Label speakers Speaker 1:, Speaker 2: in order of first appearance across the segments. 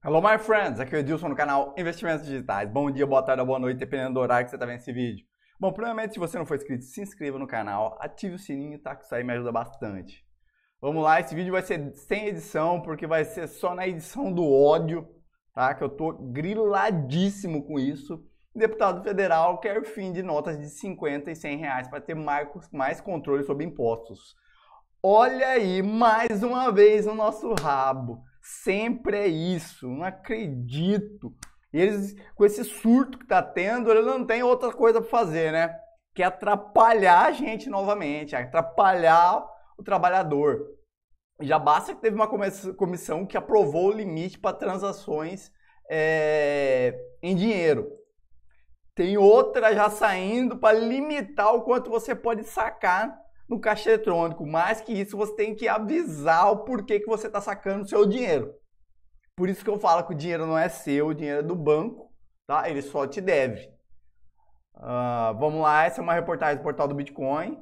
Speaker 1: Hello, my friends! Aqui é o Edilson no canal Investimentos Digitais. Bom dia, boa tarde, boa noite, dependendo do horário que você está vendo esse vídeo. Bom, primeiramente, se você não for inscrito, se inscreva no canal, ative o sininho, tá? Que isso aí me ajuda bastante. Vamos lá, esse vídeo vai ser sem edição, porque vai ser só na edição do ódio, tá? Que eu tô griladíssimo com isso. Deputado federal quer fim de notas de 50 e 100 reais para ter mais controle sobre impostos. Olha aí, mais uma vez o no nosso rabo. Sempre é isso. Não acredito. Eles, com esse surto que tá tendo, eles não têm outra coisa para fazer, né? Que é atrapalhar a gente novamente, atrapalhar o trabalhador. Já basta que teve uma comissão que aprovou o limite para transações é, em dinheiro. Tem outra já saindo para limitar o quanto você pode sacar no caixa eletrônico. Mais que isso, você tem que avisar o porquê que você está sacando o seu dinheiro. Por isso que eu falo que o dinheiro não é seu, o dinheiro é do banco, tá? Ele só te deve. Uh, vamos lá, essa é uma reportagem do portal do Bitcoin.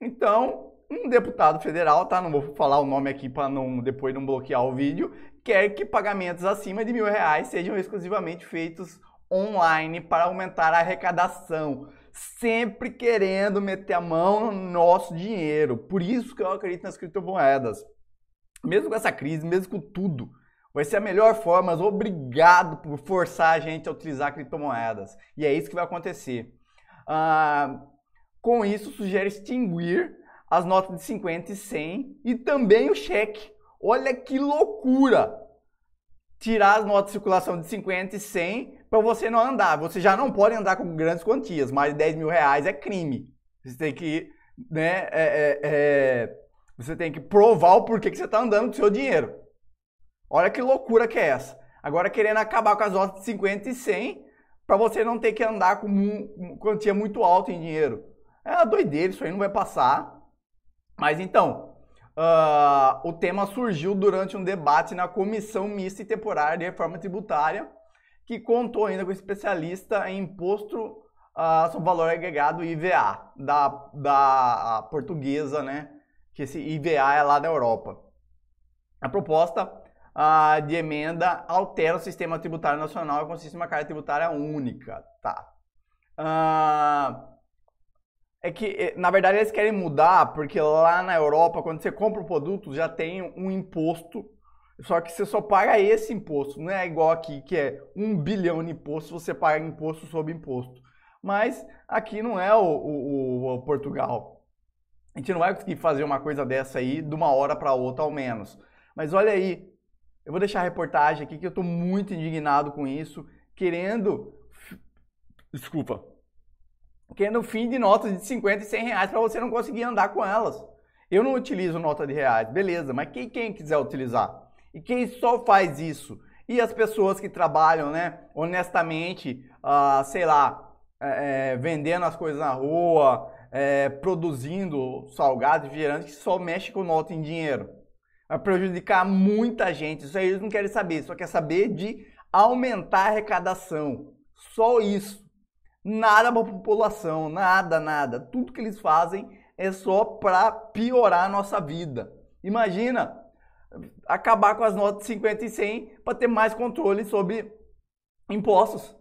Speaker 1: Então, um deputado federal, tá? Não vou falar o nome aqui para não depois não bloquear o vídeo, quer que pagamentos acima de mil reais sejam exclusivamente feitos online para aumentar a arrecadação sempre querendo meter a mão no nosso dinheiro. Por isso que eu acredito nas criptomoedas. Mesmo com essa crise, mesmo com tudo, vai ser a melhor forma. Mas obrigado por forçar a gente a utilizar criptomoedas. E é isso que vai acontecer. Ah, com isso, sugere extinguir as notas de 50 e 100 e também o cheque. Olha que loucura! tirar as notas de circulação de 50 e 100 para você não andar. Você já não pode andar com grandes quantias, mais de 10 mil reais é crime. Você tem que, né, é, é, é, você tem que provar o porquê que você está andando com o seu dinheiro. Olha que loucura que é essa. Agora querendo acabar com as notas de 50 e 100 para você não ter que andar com uma quantia muito alta em dinheiro. É uma doideira, isso aí não vai passar. Mas então, Uh, o tema surgiu durante um debate na Comissão Mista e Temporária de Reforma Tributária, que contou ainda com especialista em imposto uh, sobre valor agregado IVA, da, da portuguesa, né? Que esse IVA é lá na Europa. A proposta uh, de emenda altera o sistema tributário nacional e consiste em uma carga tributária única, tá? Uh, é que, eh, na verdade, eles querem mudar, porque lá na Europa, quando você compra o um produto, já tem um imposto, só que você só paga esse imposto, não é igual aqui, que é um bilhão de imposto, você paga imposto sobre imposto. Mas aqui não é o, o, o Portugal. A gente não vai conseguir fazer uma coisa dessa aí de uma hora para outra, ao menos. Mas olha aí, eu vou deixar a reportagem aqui que eu estou muito indignado com isso, querendo. Desculpa, porque no fim de notas de 50 e 100 reais para você não conseguir andar com elas. Eu não utilizo nota de reais, beleza, mas quem, quem quiser utilizar? E quem só faz isso? E as pessoas que trabalham, né, honestamente, ah, sei lá, é, é vendendo as coisas na rua, é, produzindo salgados, refrigerantes, que só mexe com nota em dinheiro. Vai prejudicar muita gente. Isso aí eles não querem saber, só quer saber de aumentar a arrecadação. Só isso. Nada para a população, nada, nada. Tudo que eles fazem é só para piorar a nossa vida. Imagina acabar com as notas de 50 e 100 para ter mais controle sobre impostos.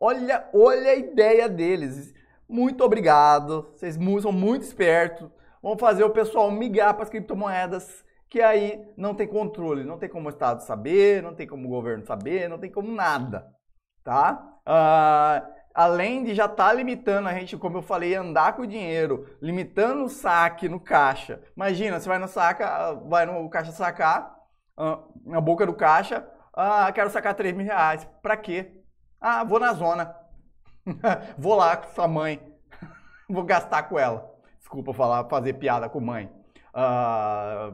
Speaker 1: Olha, olha a ideia deles. Muito obrigado. Vocês são muito espertos. Vão fazer o pessoal migrar para as criptomoedas, que aí não tem controle, não tem como o Estado saber, não tem como o governo saber, não tem como nada, tá? Uh, além de já estar tá limitando a gente, como eu falei, andar com o dinheiro, limitando o saque no caixa. Imagina, você vai no saca, vai no caixa sacar, na boca do caixa, ah, quero sacar 3 mil reais. Pra quê? Ah, vou na zona. vou lá com sua mãe. vou gastar com ela. Desculpa falar, fazer piada com mãe. Ah,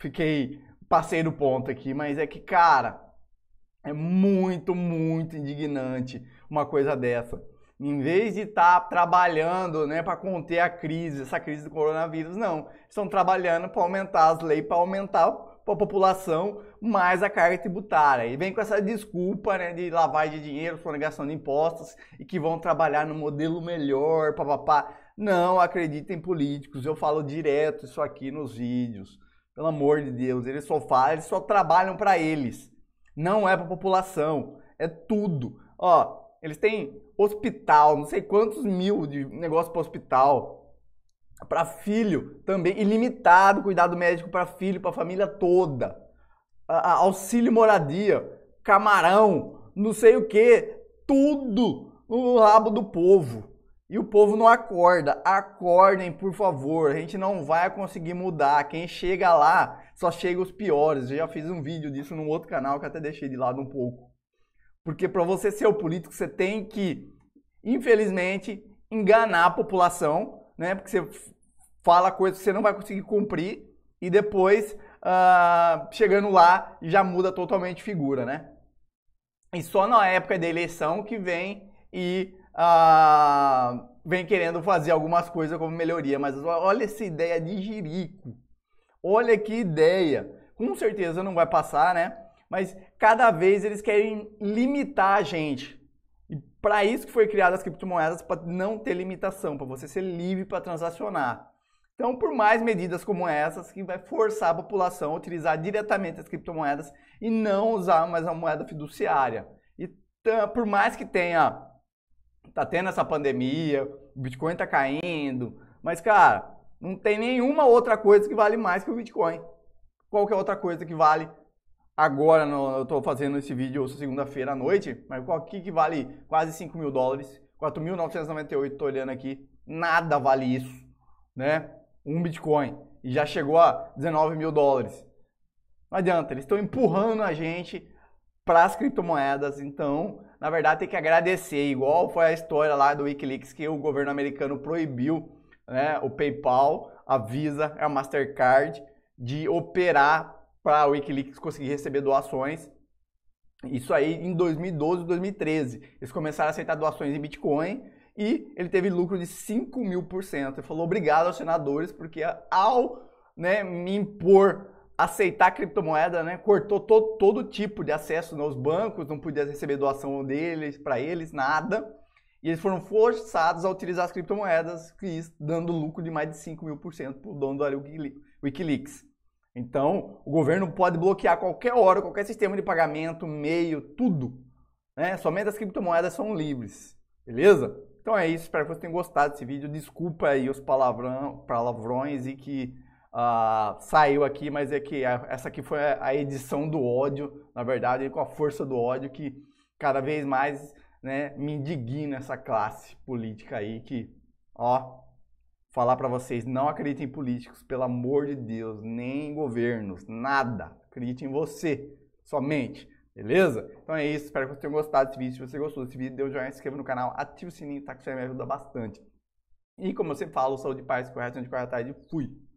Speaker 1: fiquei. Passei do ponto aqui, mas é que, cara, é muito, muito indignante uma coisa dessa. Em vez de estar tá trabalhando né, para conter a crise, essa crise do coronavírus, não. Estão trabalhando para aumentar as leis, para aumentar para a população mais a carga tributária. E vem com essa desculpa né, de lavar de dinheiro, sonegação de impostos e que vão trabalhar no modelo melhor, papapá. Não acreditem em políticos, eu falo direto isso aqui nos vídeos. Pelo amor de Deus, eles só falam, eles só trabalham para eles. Não é para a população, é tudo. Ó, eles têm hospital, não sei quantos mil de negócio para hospital. Para filho também, ilimitado cuidado médico para filho, para família toda. A, a, auxílio moradia, camarão, não sei o que, tudo no rabo do povo. E o povo não acorda. Acordem, por favor. A gente não vai conseguir mudar. Quem chega lá só chega os piores. Eu já fiz um vídeo disso num outro canal que até deixei de lado um pouco. Porque para você ser o político, você tem que, infelizmente, enganar a população, né? Porque você fala coisas que você não vai conseguir cumprir e depois, uh, chegando lá, já muda totalmente figura, né? E só na época da eleição que vem e uh, vem querendo fazer algumas coisas como melhoria. Mas olha essa ideia de jirico. Olha que ideia. Com certeza não vai passar, né? mas cada vez eles querem limitar a gente. E para isso que foi criada as criptomoedas, para não ter limitação, para você ser livre para transacionar. Então, por mais medidas como essas, que vai forçar a população a utilizar diretamente as criptomoedas e não usar mais a moeda fiduciária. E por mais que tenha, tá tendo essa pandemia, o Bitcoin tá caindo, mas cara, não tem nenhuma outra coisa que vale mais que o Bitcoin. Qualquer outra coisa que vale agora, no, eu estou fazendo esse vídeo segunda-feira à noite, mas o que, que vale quase 5 mil dólares? 4.998, estou olhando aqui, nada vale isso, né? Um Bitcoin. E já chegou a 19 mil dólares. Não adianta, eles estão empurrando a gente para as criptomoedas, então na verdade tem que agradecer, igual foi a história lá do Wikileaks que o governo americano proibiu né, o PayPal, a Visa, a Mastercard de operar para a Wikileaks conseguir receber doações. Isso aí em 2012, 2013. Eles começaram a aceitar doações em Bitcoin e ele teve lucro de 5 mil por cento. Ele falou obrigado aos senadores, porque ao né, me impor aceitar a criptomoeda, né, cortou todo, todo tipo de acesso aos né, bancos, não podia receber doação deles, para eles, nada. E eles foram forçados a utilizar as criptomoedas, dando lucro de mais de 5 mil por cento para o dono do Wikileaks. Então, o governo pode bloquear qualquer hora, qualquer sistema de pagamento, meio, tudo. Né? Somente as criptomoedas são livres. Beleza? Então é isso, espero que vocês tenham gostado desse vídeo. Desculpa aí os palavrão, palavrões e que uh, saiu aqui, mas é que a, essa aqui foi a edição do ódio, na verdade, com a força do ódio que cada vez mais né, me indigna essa classe política aí que, ó, falar para vocês, não acreditem em políticos, pelo amor de Deus, nem em governos, nada. Acredite em você, somente, beleza? Então é isso, espero que vocês tenham gostado desse vídeo. Se você gostou desse vídeo, dê um joinha, se inscreva no canal, ative o sininho, tá? Que isso aí me ajuda bastante. E como eu sempre falo, saúde, paz, correção de tarde. Tá? fui!